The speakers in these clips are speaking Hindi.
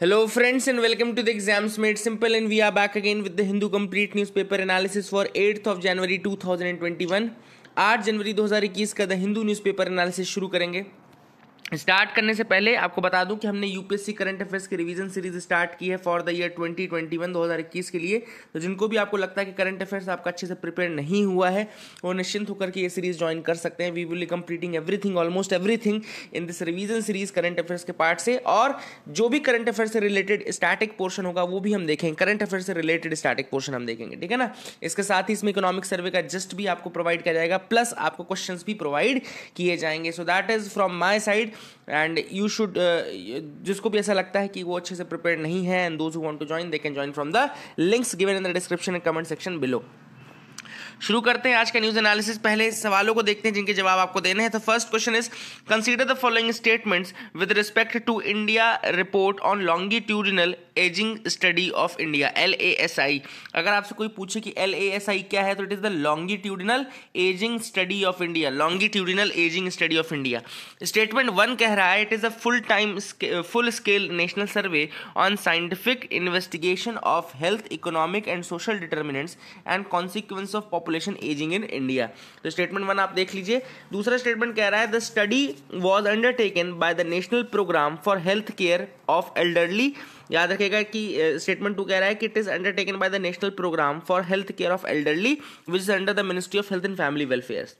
Hello friends and welcome to the exams made simple and we are back again with the Hindu complete newspaper analysis for eighth of January 2021 8 जनवरी 2021 का द हिंदू न्यूज़पेपर एनालिसिस शुरू करेंगे स्टार्ट करने से पहले आपको बता दूं कि हमने यूपीएससी करंट अफेयर्स की रिवीजन सीरीज स्टार्ट की है फॉर द ईयर 2021 2021 के लिए तो जिनको भी आपको लगता है कि करंट अफेयर्स आपका अच्छे से प्रिपेयर नहीं हुआ है वो निश्चिंत होकर के ये सीरीज ज्वाइन कर सकते हैं we will completing everything almost everything in this revision series current affairs के पार्ट से और जो भी करंट अफेयर से रिलेटेड स्टार्टिक पोर्शन होगा वो भी हम देखेंगे करंट अफेयर से रिलेटेड स्टार्टिक पोर्शन हम देखेंगे ठीक है ना इसके साथ ही इसमें इकोनॉमिक सर्वे का जस्ट भी आपको प्रोवाइड किया जाएगा प्लस आपको क्वेश्चन भी प्रोवाइड किए जाएंगे so that is from my side and you should जिसको भी ऐसा लगता है कि वो अच्छे से प्रिपेयर नहीं है and those who want to join they can join from the links given in the description and comment section below शुरू करते हैं आज का न्यूज एनालिसिस पहले सवालों को देखते हैं जिनके जवाब आपको देने हैं तो first question is consider the following statements with respect to India report on longitudinal ageing study of India L अगर आपसे कोई पूछे कि एल क्या है तो it is the longitudinal ageing study of India longitudinal ageing study of India statement one कह रहा है it is a full time full scale national survey on scientific investigation of health economic and social determinants and consequence of population ageing in India तो स्टेटमेंट वन आप देख लीजिए दूसरा स्टेटमेंट कह रहा है the study was undertaken by the national programme for health care of elderly याद रखेगा कि स्टेटमेंट टू कह रहा है कि it is undertaken by the national programme for health care of elderly which is under the ministry of health and family welfare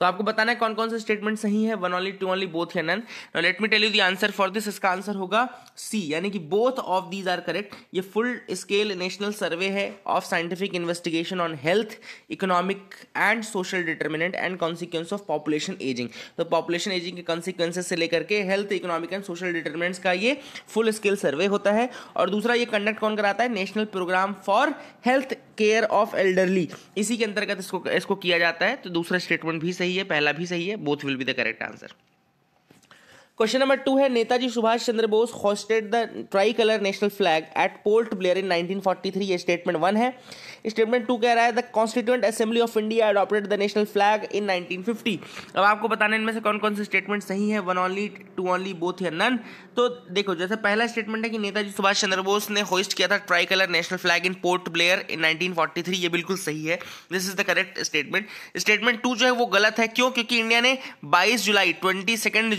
तो आपको बताना है कौन कौन से स्टेटमेंट सही है one only two only both या none let me tell you the answer for this इसका आंसर होगा सी यानी कि both of these are correct ये फुल स्केल नेशनल सर्वे है of scientific investigation on health economic and social determinant and consequence of population ageing तो पॉपुलेशन एजिंग के कॉन्सिक्वेंसेस से लेकर के health economic and social determinants का ये फुल स्केल सर्वे होता है और दूसरा ये कंडक्ट कौन कराता है national programme for health care of elderly इसी के अंतर्गत इसको इसको किया जाता है तो दूसरा स्टेटमेंट भी सही है पहला भी सही है both will be the correct answer question number two है Netaji Subhash Chandra Bose hoisted the tricolour national flag at Port Blair in 1943 ये स्टेटमेंट वन है स्टेटमेंट टू कह रहा है the constituent assembly of India adopted the national flag in 1950 अब आपको बताने इनमें से कौन कौन से स्टेटमेंट सही है one only two only both या नन तो देखो जैसे पहला स्टेटमेंट है कि नेताजी सुभाष चंद्र बोस ने होस्ट किया था tricolour national flag in Port Blair in nineteen ये बिल्कुल सही है this is the correct statement statement two जो है वो गलत है क्यों क्योंकि इंडिया ने बाईस जुलाई ट्वेंटी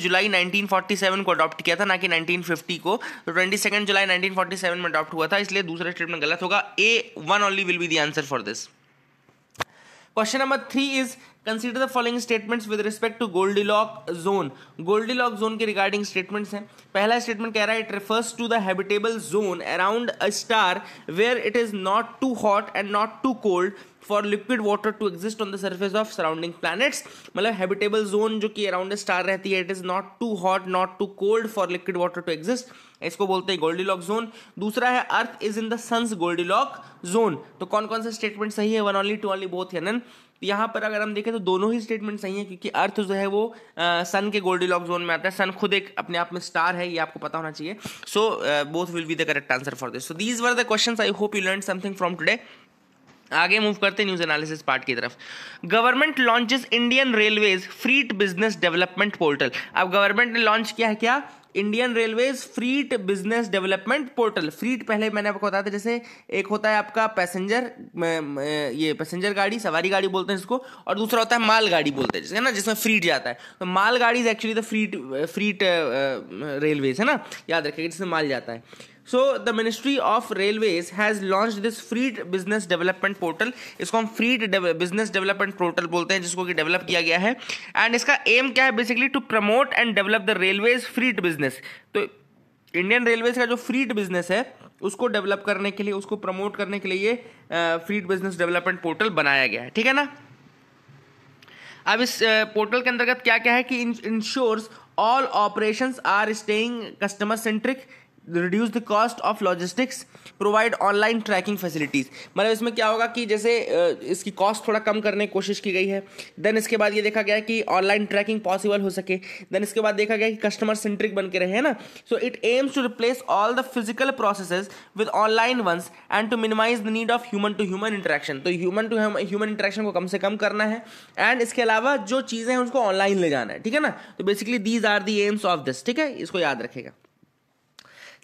जुलाई नाइनटीन 1947 को अडॉप्ट किया था ना कि 1950 को तो ट्वेंटी सेकेंड जुलाई 1947 में अडॉप्ट हुआ था इसलिए दूसरा स्टेटमेंट गलत होगा A one only will be the answer for this question number three is consider the following statements with respect to Goldilocks zone Goldilocks zone के रिगार्डिंग स्टेटमेंट्स हैं पहला स्टेटमेंट कह रहा है it refers to the habitable zone around a star where it is not too hot and not too cold for liquid water to exist on the surface of surrounding planets मतलब हैबिटेबल जोन जो कि अराउंड स्टार रहती है it is not too hot not too cold for liquid water to exist इसको बोलते हैं गोल्डी लॉक जोन दूसरा है Earth is in the sun's Goldilocks zone तो कौन कौन सा स्टेटमेंट सही है one only two only both है तो यहाँ पर अगर हम देखें तो दोनों ही स्टेटमेंट सही हैं क्योंकि अर्थ जो है वो सन के गोल्डी लॉक जोन में आता है सन खुद एक अपने आप में स्टार है ये आपको पता होना चाहिए so both will be the correct answer for this so these were the question I hope you learn something from today आगे मूव करते न्यूज एनालिसिस पार्ट की तरफ government launches Indian railways freight business development portal अब गवर्नमेंट ने लॉन्च किया है क्या Indian railways freight business development portal freight पहले मैंने आपको बताया था जैसे एक होता है आपका पैसेंजर ये पैसेंजर गाड़ी सवारी गाड़ी बोलते हैं इसको और दूसरा होता है माल गाड़ी बोलते हैं जिसमें ना जिसमें फ्रीट जाता है तो माल गाड़ी is actually the freight freight railways है ना याद रखेगा जिसमें माल जाता है so the ministry of railways has launch this freight business development portal इसको हम फ्रीड बिजनेस डेवलपमेंट पोर्टल बोलते हैं जिसको कि डेवलप किया गया है एंड इसका एम क्या है basically to promote and develop the railways freight business तो इंडियन रेलवेज का जो फ्रीड बिजनेस है उसको डेवलप करने के लिए उसको प्रमोट करने के लिए ये फ्रीड बिजनेस डेवलपमेंट पोर्टल बनाया गया है ठीक है ना अब इस पोर्टल के अंतर्गत क्या क्या है कि ensures all operations are staying customer centric reduce the cost of logistics provide online tracking facilities मतलब इसमें क्या होगा कि जैसे इसकी कॉस्ट थोड़ा कम करने की कोशिश की गई है देन इसके बाद ये देखा गया कि ऑनलाइन ट्रैकिंग पॉसिबल हो सके देन इसके बाद देखा गया कि कस्टमर सेंट्रिक बन के रहे हैं ना so it aims to replace all the physical process with online ones and to minimize the need of human to human interaction तो ह्यूमन टू ह्यूमन इंट्रैक्शन को कम से कम करना है एंड इसके अलावा जो चीज़ें हैं उसको ऑनलाइन ले जाना है ठीक है ना तो basically these are the aims of this ठीक है इसको याद रखेगा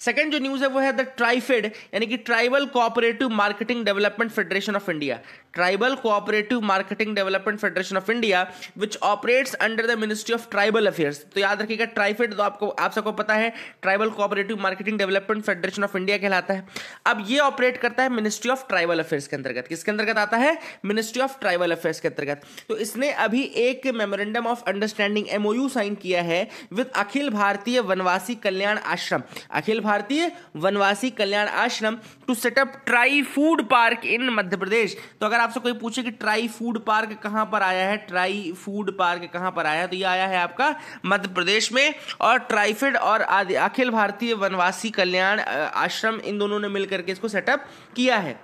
सेकंड जो न्यूज़ है वो है द ट्राइफेड यानी कि tribal cooperative marketing development federation of India tribal cooperative marketing development federation of India which operates under the ministry of tribal affairs तो याद रखिएगा ट्राइफेड तो आपको आप सबको पता है tribal cooperative marketing development federation of India कहलाता है अब ये ऑपरेट करता है मिनिस्ट्री ऑफ ट्राइबल अफेयर्स के अंतर्गत किसके अंतर्गत आता है मिनिस्ट्री ऑफ ट्राइबल अफेयर्स के अंतर्गत तो इसने अभी एक memorandum of understanding MOU sign किया है विद अखिल भारतीय वनवासी कल्याण आश्रम अखिल भारतीय Vanvasi Kalyan Ashram to set up tri food park in Madhya Pradesh तो अगर आपसे कोई पूछे कि ट्राई फूड पार्क कहां पर आया है ट्राई फूड पार्क कहां पर आया है तो ये आया है आपका मध्य प्रदेश में और ट्राईफेड और अखिल भारतीय वनवासी कल्याण आश्रम इन दोनों ने मिलकर के इसको सेटअप किया है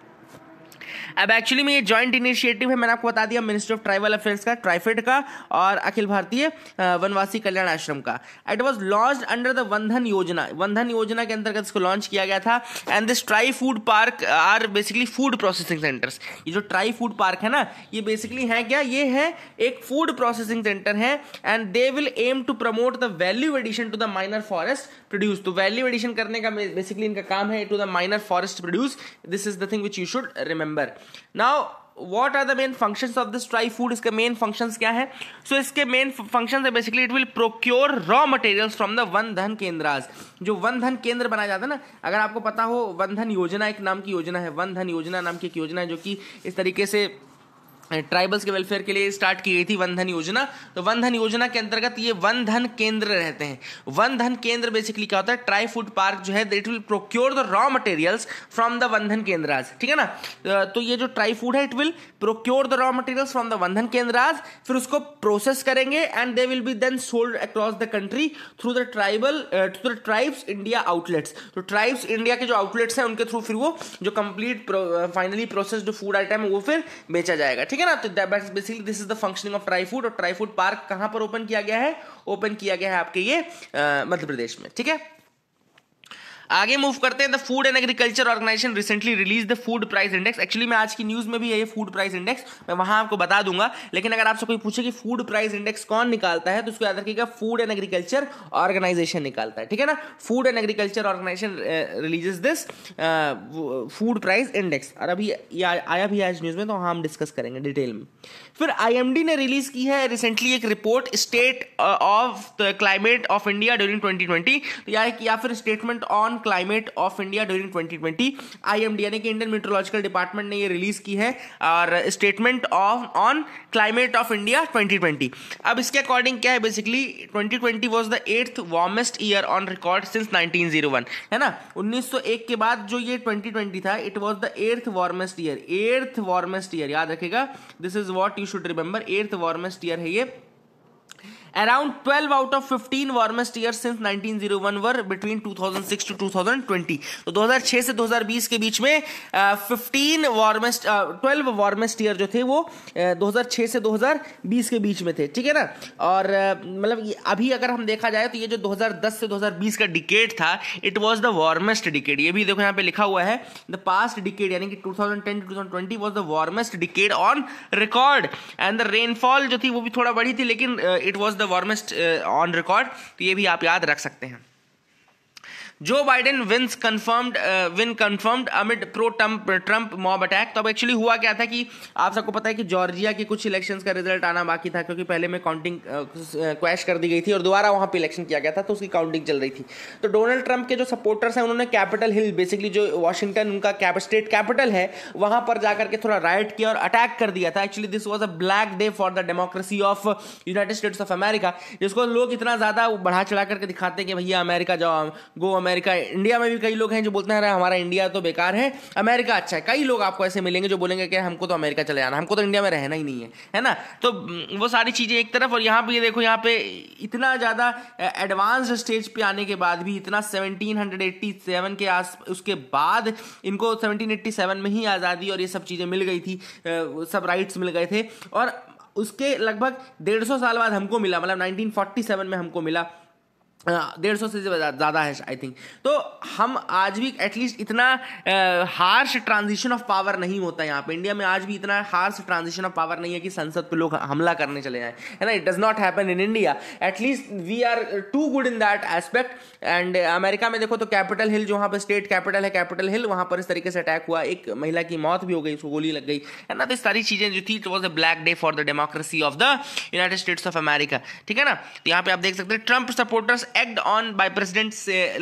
अब एक्चुअली में ये ज्वाइंट इनिशिएटिव है मैंने आपको बता दिया मिनिस्ट्री ऑफ ट्राइबल अफेयर्स का ट्राइफेड का और अखिल भारतीय वनवासी कल्याण आश्रम का it was launch under the Van Dhan Yojana Van Dhan योजना के अंतर्गत इसको लॉन्च किया गया था and this tri food park are basically food processing centres ये जो ट्राई फूड पार्क है ना ये बेसिकली है क्या ये है एक फूड प्रोसेसिंग सेंटर है and they will aim to promote the value addition to the minor forest produce तो वैल्यू एडिशन करने का बेसिकली इनका काम है to the minor forest produce this is the thing which you should remember now what are the main function of this tri food इसके मेन फंक्शन क्या है सो so, इसके मेन फंक्शन है basically it will procure raw material from the Van Dhan Kendras जो वन धन केंद्र बनाया जाता है ना अगर आपको पता हो वन धन योजना एक नाम की योजना है वन धन योजना नाम की एक योजना है जो कि इस तरीके से ट्राइबल्स के वेलफेयर के लिए स्टार्ट की गई थी वन धन योजना तो वन धन योजना के अंतर्गत ये वन धन केंद्र रहते हैं वन धन केंद्र बेसिकली क्या होता है ट्राई फूड पार्क जो है it will procure the raw materials from the Van Dhan Kendras ठीक है ना तो ये जो ट्राई फूड है it will procure the raw materials from the Van Dhan Kendras फिर उसको प्रोसेस करेंगे and they will be then sold across the country through the tribal through the tribes India outlets तो ट्राइब्स इंडिया के जो आउटलेट्स हैं उनके थ्रू फिर वो जो complete finally processed food item है वो फिर बेचा जाएगा ठीक है है ना तो basically this is the functioning of tri food और ट्राई फूड पार्क कहां पर ओपन किया गया है ओपन किया गया है आपके ये मध्य प्रदेश में ठीक है आगे मूव करते हैं the food and agriculture organisation recently release the food price index actually मैं आज की न्यूज में भी है ये फूड प्राइस इंडेक्स मैं वहां आपको बता दूंगा लेकिन अगर आपसे कोई पूछे कि फूड प्राइस इंडेक्स कौन निकालता है तो उसको याद रखिएगा फूड एंड एग्रीकल्चर ऑर्गेनाइजेशन निकालता है ठीक है ना food and agriculture organisation release this food price index और अभी आया भी आज न्यूज में तो हम डिस्कस करेंगे डिटेल में फिर आई ने रिलीज की है रिसेंटली एक report state of the climate of India during twenty twenty या फिर statement on climate of India during 2020 IMD यानी कि इंडियन मेट्रोलॉजिकल डिपार्टमेंट ने ये रिलीज की है और statement of on climate of India 2020 अब इसके अकॉर्डिंग क्या है basically 2020 was the eighth warmest year on record since 1901 है ना 1901 के बाद जो ये 2020 था it was the eighth warmest year eighth warmest year याद रखेगा this is what you should remember eighth warmest year है ये around 12 out of 15 warmest years since 1901 were to 2006 to 2020 तो 2006 से 2020 के बीच में fifteen warmest twelve warmest year जो थे वो uh, 2006 से 2020 के बीच में थे ठीक है ना और uh, मतलब अभी अगर हम देखा जाए तो ये जो 2010 से 2020 का डिकेट था it was the warmest decade ये भी देखो यहाँ पे लिखा हुआ है द पास्ट डिकेट यानी कि 2010 to 2020 was the warmest decade on record and the rainfall जो थी वो भी थोड़ा बड़ी थी लेकिन it was the the warmest on record तो ये भी आप याद रख सकते हैं Joe Biden wins confirmed win confirmed amid pro Trump Trump mob attack तो अब एक्चुअली हुआ क्या था कि आप सबको पता है कि जॉर्जिया के कुछ इलेक्शन का रिजल्ट आना बाकी था क्योंकि पहले में काउंटिंग uh, क्वैश uh, कर दी गई थी और दोबारा वहाँ पर इलेक्शन किया गया था तो उसकी काउंटिंग चल रही थी तो डोनाल्ड ट्रंप के जो सपोर्टर्स हैं उन्होंने कैपिटल हिल बेसिकली जो वॉशिंगटन उनका कैप स्टेट कैपिटल है वहाँ पर जाकर के थोड़ा राइट किया और अटैक कर दिया था actually this was a black day for the democracy of United States of America जिसको लोग इतना ज़्यादा बढ़ा चढ़ा करके दिखाते हैं कि भैया अमेरिका जाओ गो अमेरिका अमेरिका इंडिया में भी कई लोग हैं जो बोलते हैं अरे हमारा इंडिया तो बेकार है अमेरिका अच्छा है कई लोग आपको ऐसे मिलेंगे जो बोलेंगे कि हमको तो अमेरिका चले जाना हमको तो इंडिया में रहना ही नहीं है है ना तो वो सारी चीज़ें एक तरफ और यहाँ पर देखो यहाँ पे इतना ज़्यादा एडवांस स्टेज पर आने के बाद भी इतना सेवनटीन के आस उसके बाद इनको सेवनटीन में ही आज़ादी और ये सब चीज़ें मिल गई थी सब राइट्स मिल गए थे और उसके लगभग डेढ़ सौ साल बाद हमको मिला मतलब 1947 में हमको मिला हाँ, डेढ़ सौ से ज़्यादा है आई थिंक तो हम आज भी एटलीस्ट इतना हार्श ट्रांजिशन ऑफ पावर नहीं होता यहाँ पे इंडिया में आज भी इतना हार्श ट्रांजिशन ऑफ पावर नहीं है कि संसद पे लोग हमला करने चले जाएं है ना it does not happen in India at least we are too good in that aspect and America में देखो तो कैपिटल हिल जो वहाँ पर स्टेट कैपिटल है कैपिटल हिल वहाँ पर इस तरीके से अटैक हुआ एक महिला की मौत भी हो गई उसको गोली लग गई है ना तो इस सारी चीज़ें जो थी it was a black day for the democracy of the United States of America ठीक है ना तो यहाँ पे आप देख सकते हैं Trump supporters acted on by President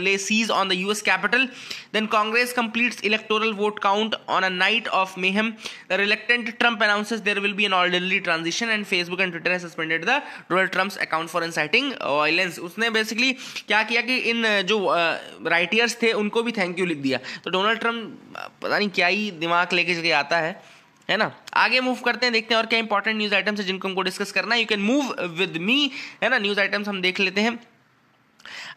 lay siege on the US Capitol. Then Congress completes electoral vote count on a night of mayhem. The reluctant Trump announces there will be an orderly transition, and Facebook and Twitter has suspended the Donald Trump's account for inciting violence. उसने बेसिकली क्या किया कि इन जो राइटियर्स थे उनको भी थैंक यू लिख दिया तो डोनाल्ड ट्रम्प पता नहीं क्या ही दिमाग लेके चले आता है है ना आगे मूव करते हैं देखते हैं और क्या इंपॉर्टेंट न्यूज आइटम्स है जिनको हमको डिस्कस करना है you can move with me है ना न्यूज आइटम्स हम देख लेते हैं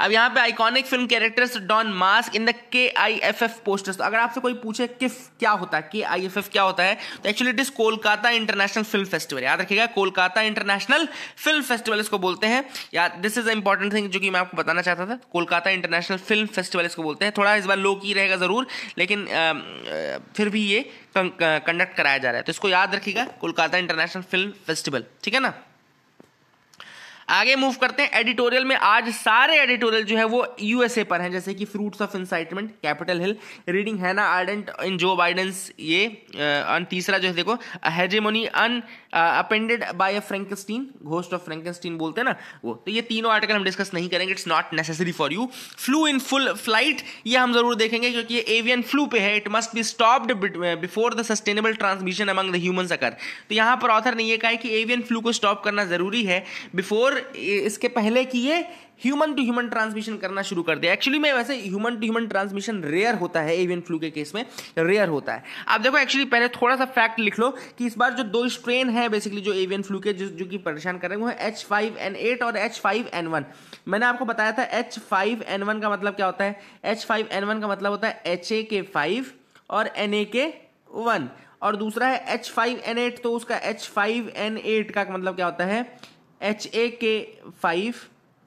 अब यहाँ पे iconic film characters don mask in the K I F F posters अगर आपसे कोई पूछे किफ क्या होता है के आई एफ एफ क्या होता है तो actually it is Kolkata international film festival याद रखिएगा कोलकाता इंटरनेशनल फिल्म फेस्टिवल इसको बोलते हैं या दिस इज इंपॉर्टेंट थिंग जो कि मैं आपको बताना चाहता था कोलकाता इंटरनेशनल फिल्म फेस्टिवल इसको बोलते हैं थोड़ा इस बार लो की रहेगा जरूर लेकिन फिर भी ये कंडक्ट कराया जा रहा है तो इसको याद रखिएगा कोलकाता इंटरनेशनल फिल्म फेस्टिवल ठीक है ना आगे मूव करते हैं एडिटोरियल में आज सारे एडिटोरियल जो है वो यूएसए पर हैं जैसे कि fruits of incitement Capitol Hill reading Hannah Arendt in Joe Biden's ये तीसरा जो है देखो hegemony un appended by a Frankenstein ghost of Frankenstein बोलते हैं ना वो तो ये तीनों आर्टिकल हम डिस्कस नहीं करेंगे it's not necessary for you flu in full flight ये हम जरूर देखेंगे क्योंकि ये एवियन फ्लू पे है it must be stopped before the sustainable transmission among the human occur तो यहाँ पर ऑथर ने यह कहा है कि एवियन फ्लू को स्टॉप करना जरूरी है बिफोर इसके पहले कि ये ह्यूमन टू ह्यूमन ट्रांसमिशन करना शुरू कर दिया एक्चुअली में वैसे human to human transmission rare होता है एवियन फ्लू के केस में रेयर होता है आप देखो एक्चुअली पहले थोड़ा सा फैक्ट लिख लो कि इस बार जो दो स्ट्रेन है बेसिकली जो एवियन फ्लू के जो, जो कि परेशान कर रहे हैं वो है एच फाइव एन एट और एच फाइव एन वन मैंने आपको बताया था एच फाइव एन वन का मतलब क्या होता है एच फाइव एन वन का मतलब होता है एच ए के फाइव और एन ए के वन और दूसरा है एच फाइव एन एट तो उसका एच फाइव एन एट का मतलब क्या होता है H A K five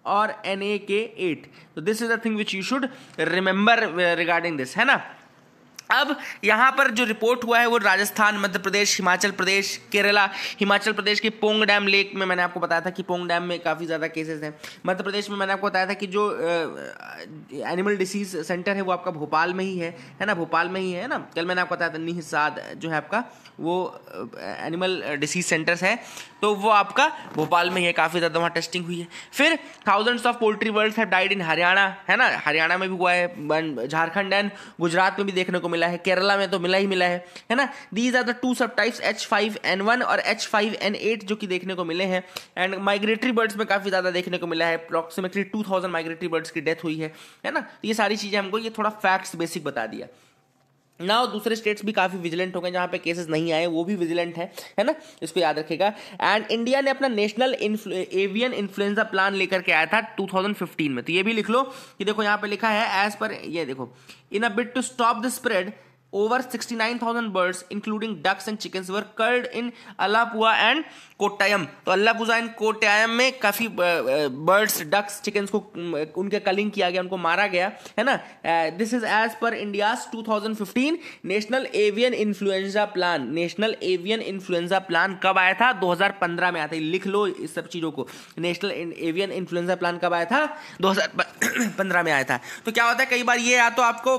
or NaK8. So this is the thing which you should remember uh, regarding this, है ना? अब यहाँ पर जो रिपोर्ट हुआ है वो राजस्थान मध्य प्रदेश हिमाचल प्रदेश केरला हिमाचल प्रदेश के पोंग डैम लेक में मैंने आपको बताया था कि पोंग डैम में काफ़ी ज़्यादा केसेस हैं मध्य प्रदेश में मैंने आपको बताया था कि जो एनिमल डिसीज सेंटर है वो आपका भोपाल में ही है है ना भोपाल में ही है ना कल मैंने आपको बताया था निहसाद जो है आपका वो एनिमल डिसीज सेंटर्स है तो वो आपका भोपाल में ही है काफ़ी ज़्यादा वहाँ टेस्टिंग हुई है फिर thousands of poultry world have died in Haryana है ना हरियाणा में भी हुआ है झारखंड एंड गुजरात में भी देखने को मिला मिला है केरला में तो मिला ही मिला है है ना these are the two sub types H five N one और एच फाइव एन एट जो कि देखने को मिले हैं एंड माइग्रेटरी बर्ड्स में काफ़ी ज़्यादा देखने को मिला है approximately two thousand migratory birds की डेथ हुई है है ना तो ये सारी चीज़ें हमको ये थोड़ा फैक्ट्स बेसिक बता दिया ना दूसरे स्टेट्स भी काफ़ी विजिलेंट हो गए जहां पे केसेस नहीं आए वो भी विजिलेंट है है ना इसको याद रखेगा एंड इंडिया ने अपना नेशनल एवियन इन्फ्लुएंजा प्लान लेकर के आया था 2015 में तो ये भी लिख लो कि देखो यहां पे लिखा है एज पर ये देखो in a bid to stop the spread over 69,000 birds, including ducks and chickens, were culled in Alapua and Kottayam. तो अल्लापुजा एंड कोट्टायम में काफ़ी बर्ड्स डक्स चिकन्स को उनके कलिंग किया गया उनको मारा गया है ना this is as per India's 2015 national avian influenza plan national avian influenza plan कब आया था 2015 में आया था लिख लो इस सब चीज़ों को नेशनल एवियन इन्फ्लुएंजा प्लान कब आया था 2015 में आया था तो क्या होता है कई बार ये या तो आपको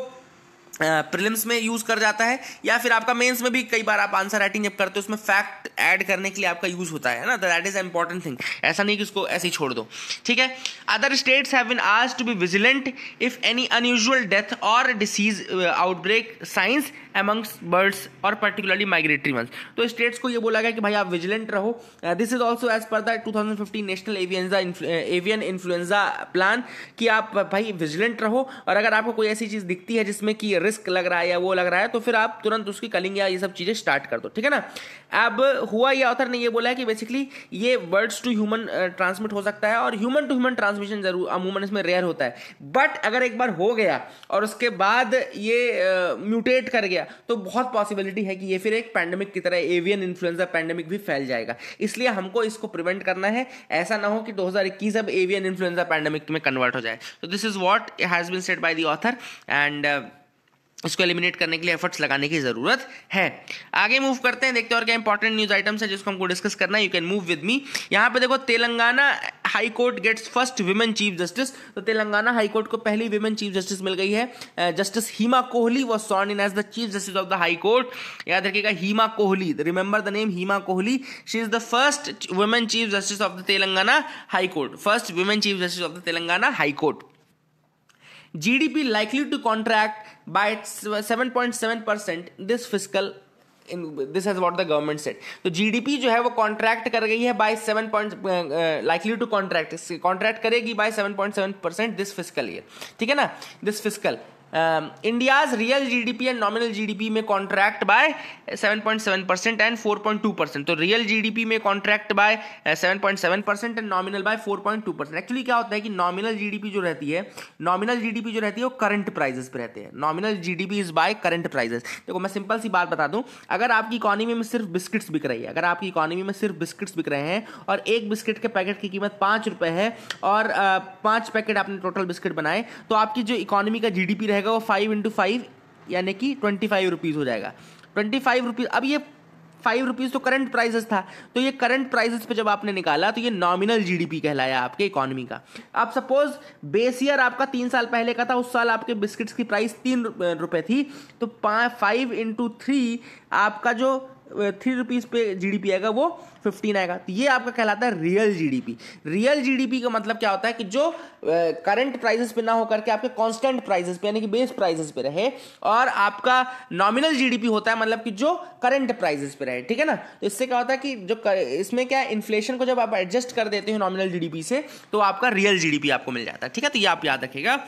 प्रिलिम्स में यूज़ कर जाता है या फिर आपका मेंस में भी कई बार आप आंसर राइटिंग जब करते हो उसमें फैक्ट ऐड करने के लिए आपका यूज़ होता है ना that is a important thing ऐसा नहीं कि उसको ऐसे ही छोड़ दो ठीक है अदर स्टेट्स हैव बीन आज to be vigilant if any unusual death or disease outbreak signs amongst birds or particularly migratory ones तो स्टेट्स को ये बोला गया कि भाई आप विजिलेंट रहो this is also as per the 2015 national avian avian influenza plan कि आप भाई विजिलेंट रहो और अगर आपको कोई ऐसी चीज़ दिखती है जिसमें कि रिस्क लग रहा है या वो लग रहा है तो फिर आप तुरंत उसकी कलिंग या ये सब चीज़ें स्टार्ट कर दो ठीक है ना अब हुआ ये ऑथर ने ये बोला है कि बेसिकली ये वर्ड्स टू ह्यूमन ट्रांसमिट हो सकता है और ह्यूमन टू ह्यूमन ट्रांसमिशन जरूर अमूमन इसमें रेयर होता है बट अगर एक बार हो गया और उसके बाद ये म्यूटेट uh, कर गया तो बहुत पॉसिबिलिटी है कि ये फिर एक पैंडमिक की तरह एवियन इन्फ्लुएंजा पैंडमिक भी फैल जाएगा इसलिए हमको इसको प्रिवेंट करना है ऐसा ना हो कि दो अब एवियन इन्फ्लुएंजा पैंडमिक में कन्वर्ट हो जाए तो this is what has been set by the author and उसको एलिमिनेट करने के लिए एफर्ट्स लगाने की ज़रूरत है आगे मूव करते हैं देखते हैं और क्या इंपॉर्टेंट न्यूज़ आइटम्स है जिसको हमको डिस्कस करना है you can move with me यहाँ पे देखो Telangana high court gets first women chief justice तो तेलंगाना हाई कोर्ट को पहली वुमेन चीफ जस्टिस मिल गई है justice Hima Kohli was sworn in as the chief justice of the high court याद रखिएगा Hima Kohli remember the name Hima Kohli she is the first women chief justice of the Telangana high court first women chief justice of the Telangana high court GDP likely to contract by 7.7 percent this physical in this has what the government set तो जी डी पी जो है वो कॉन्ट्रैक्ट कर गई है by seven point likely to contract contract करेगी by seven point seven percent this fiscal year ठीक है ना this fiscal India's real GDP and nominal G D P में contract by seven point seven percent and four point two percent तो रियल जी डी पी में contract by seven point seven percent and nominal by point two percent actually क्या होता है कि नॉमिनल जीडीपी जो रहती है नॉमिनल जीडीपी जो रहती है वो करंट प्राइजेस पे रहते हैं nominal G P is by current prices देखो मैं सिंपल सी बात बता दूं अगर आपकी इकॉनमी में सिर्फ बिस्किट्स बिक रही है अगर आपकी इकॉनमी में सिर्फ बिस्किट्स बिक रहे हैं और एक बिस्किट के पैकेट की कीमत पाँच रुपये है और uh, पाँच पैकेट आपने टोटल बिस्किट बनाए तो आपकी जो इकॉनमी का जी डी रहेगा वो फाइव इंटू फाइव यानी कि ट्वेंटी फाइव रुपीज़ हो जाएगा ट्वेंटी फाइव रुपीज़ अब ये फाइव रुपीज़ तो करंट प्राइजेस था तो ये करंट प्राइजेस पे जब आपने निकाला तो ये नॉमिनल जीडीपी कहलाया आपके इकोनॉमी का अब सपोज बेस ईयर आपका तीन साल पहले का था उस साल आपके बिस्किट्स की प्राइस तीन रुपये थी तो फाइव इंटू थ्री आपका जो थ्री रुपीज़ पे जीडीपी आएगा वो फिफ्टीन आएगा तो ये आपका कहलाता है रियल जीडीपी रियल जीडीपी का मतलब क्या होता है कि जो करंट प्राइसेस पे ना हो करके आपके कांस्टेंट प्राइसेस पे यानी कि बेस प्राइसेस पे रहे और आपका नॉमिनल जीडीपी होता है मतलब कि जो करंट प्राइसेस पे रहे ठीक है ना तो इससे क्या होता है कि जो कर, इसमें क्या इन्फ्लेशन को जब आप एडजस्ट कर देते हो नॉमिनल जीडीपी से तो आपका रियल जीडीपी आपको मिल जाता है ठीक है तो ये आप याद रखेगा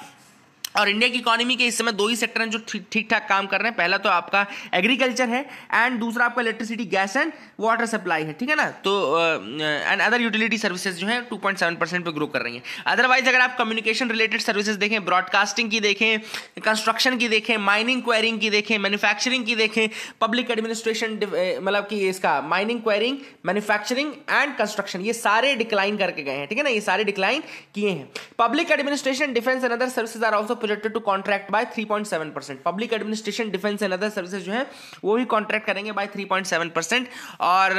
और इंडिया की इकोनॉमी के इस समय दो ही सेक्टर हैं जो ठीक ठाक काम कर रहे हैं पहला तो आपका एग्रीकल्चर है एंड दूसरा आपका electricity gas and water supply है ठीक है ना तो एंड अदर यूटिलिटी सर्विसेज जो है 2.7 परसेंट पर ग्रो कर रही हैं अदरवाइज अगर आप कम्युनिकेशन रिलेटेड सर्विसेज देखें ब्रॉडकास्टिंग की देखें कंस्ट्रक्शन की देखें माइनिंग क्वायरिंग की देखें मैनुफैक्चरिंग की देखें पब्लिक एडमिनिस्ट्रेशन मतलब कि इसका mining quarrying manufacturing and construction ये सारे डिक्लाइन करके गए हैं ठीक है ना ये सारे डिक्लाइन किए हैं public administration defence and other services are also projected to contract by 3.7 percent public administration defence and other services जो है वो भी कॉन्ट्रैक्ट करेंगे बाय 3.7 परसेंट और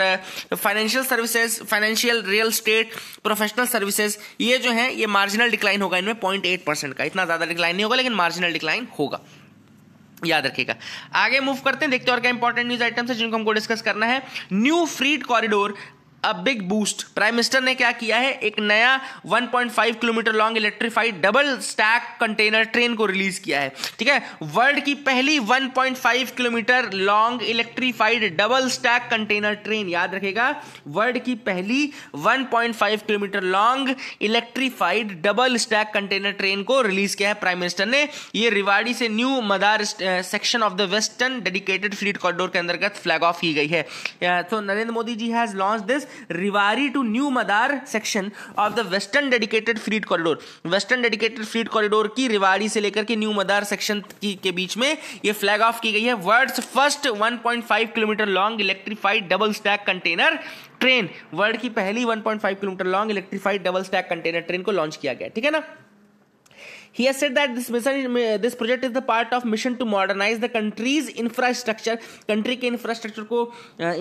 financial services financial real estate professional services ये जो है ये मार्जिनल डिक्लाइन होगा इनमें पॉइंट परसेंट का इतना ज़्यादा डिक्लाइन नहीं होगा लेकिन मार्जिनल डिक्लाइन होगा याद रखिएगा आगे मूव करते हैं देखते हैं और क्या इंपॉर्टेंट न्यूज आइटम्स है जिनको हमको डिस्कस करना है new freight corridor a big boost prime minister ने क्या किया है एक नया 1.5 kilometre long electrified double stack container train को रिलीज किया है ठीक है वर्ल्ड की पहली 1.5 kilometre long electrified double stack container train याद रखेगा वर्ल्ड की पहली 1.5 kilometre long electrified double stack container train को रिलीज किया है प्राइम मिनिस्टर ने यह रिवाड़ी से new Madar section of the western dedicated freight corridor के अंतर्गत फ्लैग ऑफ की गई है तो Narendra Modi ji has launch this Rewari to new Madar section of the western dedicated freight corridor western dedicated freight corridor की रिवारी से लेकर के न्यू मदार सेक्शन की के बीच में ये फ्लैग ऑफ की गई है world first 1.5 kilometre long electrified double stack container train world की पहली 1.5 kilometre long electrified double stack container train को लॉन्च किया गया ठीक है ना He has said that this mission, this project is the part of mission to modernize the country's infrastructure, country के इंफ्रास्ट्रक्चर को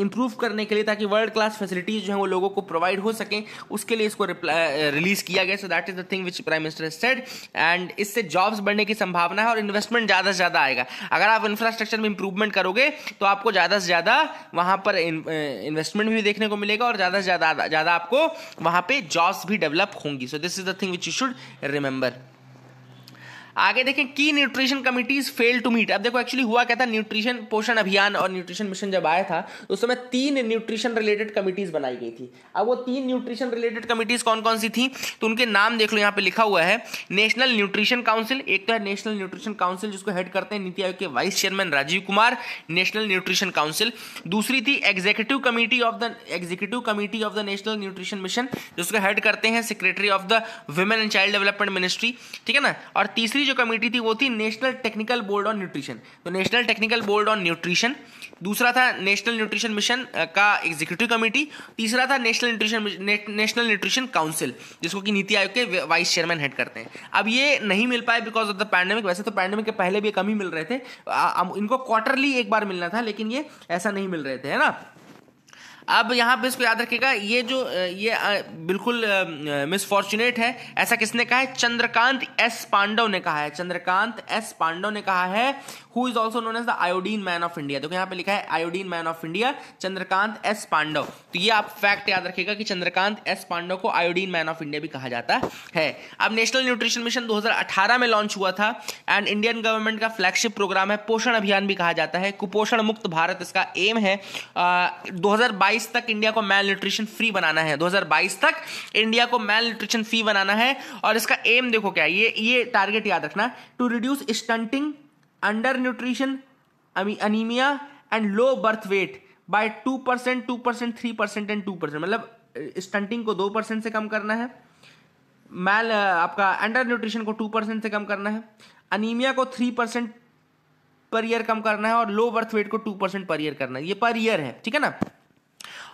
इम्प्रूव uh, करने के लिए ताकि वर्ल्ड क्लास फैसिलिटीज जो है वो लोगों को प्रोवाइड हो सकें उसके लिए इसको रिलीज uh, किया गया so that is the thing which prime minister said and इससे जॉब्स बढ़ने की संभावना है और इन्वेस्टमेंट ज़्यादा से ज़्यादा आएगा अगर आप इंफ्रास्ट्रक्चर में इंप्रूवमेंट करोगे तो आपको ज़्यादा से ज़्यादा वहाँ पर इन्वेस्टमेंट uh, भी देखने को मिलेगा और ज़्यादा से ज़्यादा ज़्यादा आपको वहाँ पे जॉब्स भी डेवलप होंगी so this is the thing which you should remember आगे देखें की nutrition committees fail to meet अब देखो एक्चुअली हुआ क्या था न्यूट्रिशन पोषण अभियान और न्यूट्रिशन मिशन जब आया था तो उस समय तीन न्यूट्रिशन रिलेटेड कमिटीज बनाई गई थी अब वो तीन न्यूट्रिशन रिलेटेड कमिटीज कौन कौन सी थी तो उनके नाम देख लो यहाँ पे लिखा हुआ है नेशनल न्यूट्रिशन काउंसिल एक तो है नेशनल न्यूट्रिशन काउंसिल जिसको हेड करते हैं नीति आयोग के vice chairman Rajiv Kumar national nutrition council दूसरी थी executive committee of the executive committee of the national nutrition mission जिसको हेड करते हैं secretary of the women and child development ministry ठीक है ना और तीसरी जो कमेटी थी वो थी national technical board on nutrition तो national technical board on nutrition दूसरा था नेशनल न्यूट्रिशन मिशन का एग्जीक्यूटिव कमेटी तीसरा था national nutrition national nutrition council जिसको कि नीति आयोग के वाइस चेयरमैन हेड करते हैं अब ये नहीं मिल पाए बिकॉज ऑफ द पैंडमिक वैसे तो पैंडमिक के पहले भी कम ही मिल रहे थे इनको क्वार्टरली एक बार मिलना था लेकिन ये ऐसा नहीं मिल रहे थे है ना अब यहाँ पे इसको याद रखिएगा ये जो ये बिल्कुल मिसफॉर्चुनेट है ऐसा किसने कहा है चंद्रकांत एस पांडव ने कहा है चंद्रकांत एस पांडव ने कहा है who is also known as the iodine man of India देखो यहाँ पे लिखा है iodine man of India Chandrakant S Pandav तो ये आप फैक्ट याद रखेगा कि चंद्रकांत एस पांडव को आयोडीन मैन ऑफ इंडिया भी कहा जाता है अब नेशनल न्यूट्रिशन मिशन 2018 में लॉन्च हुआ था एंड इंडियन गवर्नमेंट का फ्लैगशिप प्रोग्राम है पोषण अभियान भी कहा जाता है कुपोषण मुक्त भारत इसका एम है दो तक इंडिया को मैल न्यूट्रिशन फ्री बनाना है 2022 तक इंडिया को मैल न्यूट्रिशन फ्री बनाना है और इसका एम देखो क्या ये ये टारगेट याद रखना to reduce stunting under nutrition anaemia and low birth weight by two percent two percent three percent and two percent मतलब स्टंटिंग को दो परसेंट से कम करना है मैल uh, आपका अंडर न्यूट्रिशन को टू परसेंट से कम करना है अनीमिया को थ्री परसेंट पर ईयर कम करना है और लो बर्थ वेट को टू परसेंट पर ईयर करना है ये पर ईयर है ठीक है ना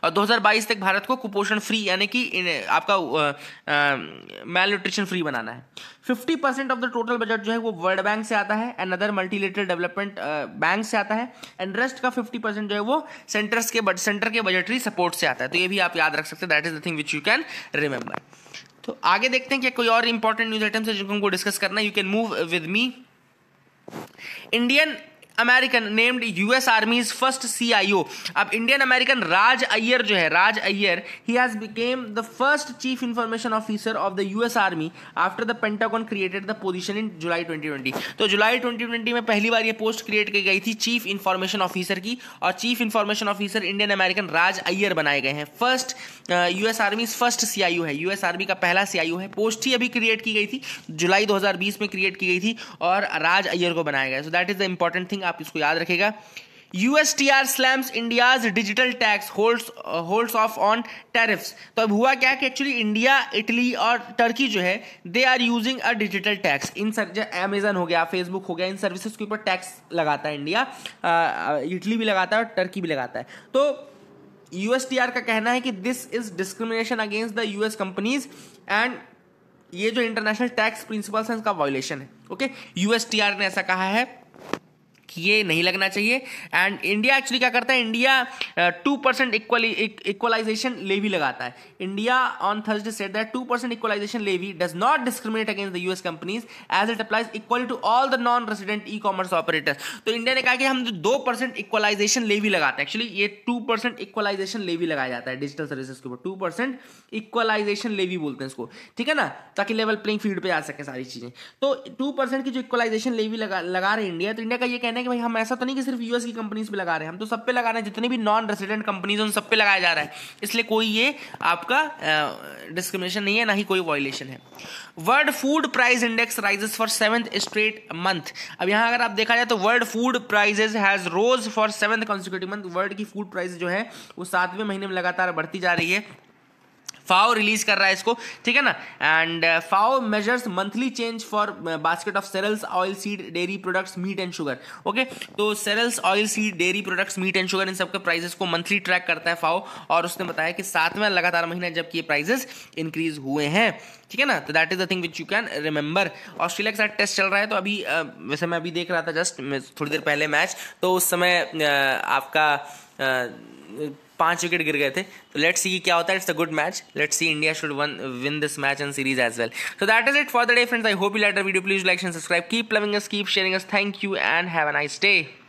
और 2022 तक भारत को कुपोषण फ्री यानी कि आपका मेल न्यूट्रिशन फ्री बनाना है 50 percent of the total budget जो है वो वर्ल्ड बैंक से आता है and other multilateral development bank से आता है एंड रेस्ट का 50 परसेंट जो है वो सेंटर्स के सेंटर के बजटरी सपोर्ट से आता है तो ये भी आप याद रख सकते हैं that is the thing which you can remember तो आगे देखते हैं कि कोई और इंपॉर्टेंट न्यूज आइटम्स है जिनको डिस्कस करना है you can move with me Indian American named US army's first ओ अब इंडियन अमेरिकन राज अय्यर जो है राज अय्यर ही has become the first chief information officer of the US army after the Pentagon created the position in July twenty तो जुलाई ट्वेंटी ट्वेंटी में पहली बार ये पोस्ट क्रिएट की गई थी चीफ इंफॉर्मेशन ऑफिसर की और chief information officer Indian American Raj Iyer बनाए गए हैं first US army first CIO है यूएस आर्मी का पहला सीआईओ है पोस्ट ही अभी क्रिएट की गई थी जुलाई दो हजार बीस में क्रिएट की गई थी और राज अय्यर को बनाया गया so that is the important thing करूंगा आप इसको याद रखेगा USTR slams India's digital tax holds holds off on tariffs तो अब हुआ क्या कि एक्चुअली इंडिया इटली और टर्की जो है they are using a digital tax इन सर जो अमेजन हो गया फेसबुक हो गया इन सर्विसेज के ऊपर टैक्स लगाता है इंडिया इटली भी लगाता है और टर्की भी लगाता है तो यूएसटीआर का कहना है कि this is discrimination against the US companies and ये जो इंटरनेशनल टैक्स प्रिंसिपल्स हैं इसका वायोलेशन है ओके यूएसटीआर ने ऐसा कहा है किए नहीं लगना चाहिए एंड इंडिया एक्चुअली क्या करता है India two percent equalisation levy लगाता है India on Thursday said that two percent equalisation levy does not discriminate against the US companies as it applies equal to all the non resident e-commerce operators तो इंडिया ने कहा कि हम दो परसेंट इक्वलाइजेशन लेवी लगाते हैं एक्चुअली ये टू परसेंट इक्वलाइजेशन लेवी लगाया जाता है डिजिटल सर्विसेज के ऊपर टू परसेंट इक्वलाइजेशन लेवी बोलते हैं इसको ठीक है ना ताकि लेवल प्लेइंग फील्ड पर आ सके सारी चीजें तो टू परसेंट की जो इक्वलाइजेशन लेवी लगा लगा रहे इंडिया तो इंडिया का ये कहना कहना है कि भाई हम ऐसा तो नहीं कि सिर्फ यूएस की कंपनीज पे लगा रहे हैं हम तो सब पे लगा रहे हैं जितने भी नॉन रेसिडेंट कंपनीज उन सब पे लगाया जा रहा है इसलिए कोई ये आपका डिस्क्रिमिनेशन नहीं है ना ही कोई वॉयलेशन है world food price index rises for seventh straight month अब यहाँ अगर आप देखा जाए तो world food prices has rose for seventh consecutive month world की फूड प्राइस जो है वो सातवें महीने में लगातार बढ़ती जा रही है फाओ रिलीज कर रहा है इसको ठीक है ना and uh, FAO measures monthly change for basket of cereals oil seed dairy products meat and sugar okay तो cereals oil seed dairy products meat and sugar इन सबके प्राइजेस को मंथली ट्रैक करता है फाओ और उसने बताया कि सातवें लगातार महीना जबकि ये प्राइजेस इंक्रीज हुए हैं ठीक है ना तो that is the thing which you can remember Australia के साथ टेस्ट चल रहा है तो अभी uh, वैसे मैं अभी देख रहा था जस्ट थोड़ी देर पहले मैच तो उस समय uh, आपका पांच विकेट गिर गए थे तो लेट्स सी क्या होता है it's a good match let's see India should won win this match and series as well so that is it for the day friends I hope you later video please like and subscribe keep loving us keep sharing us thank you and have a nice day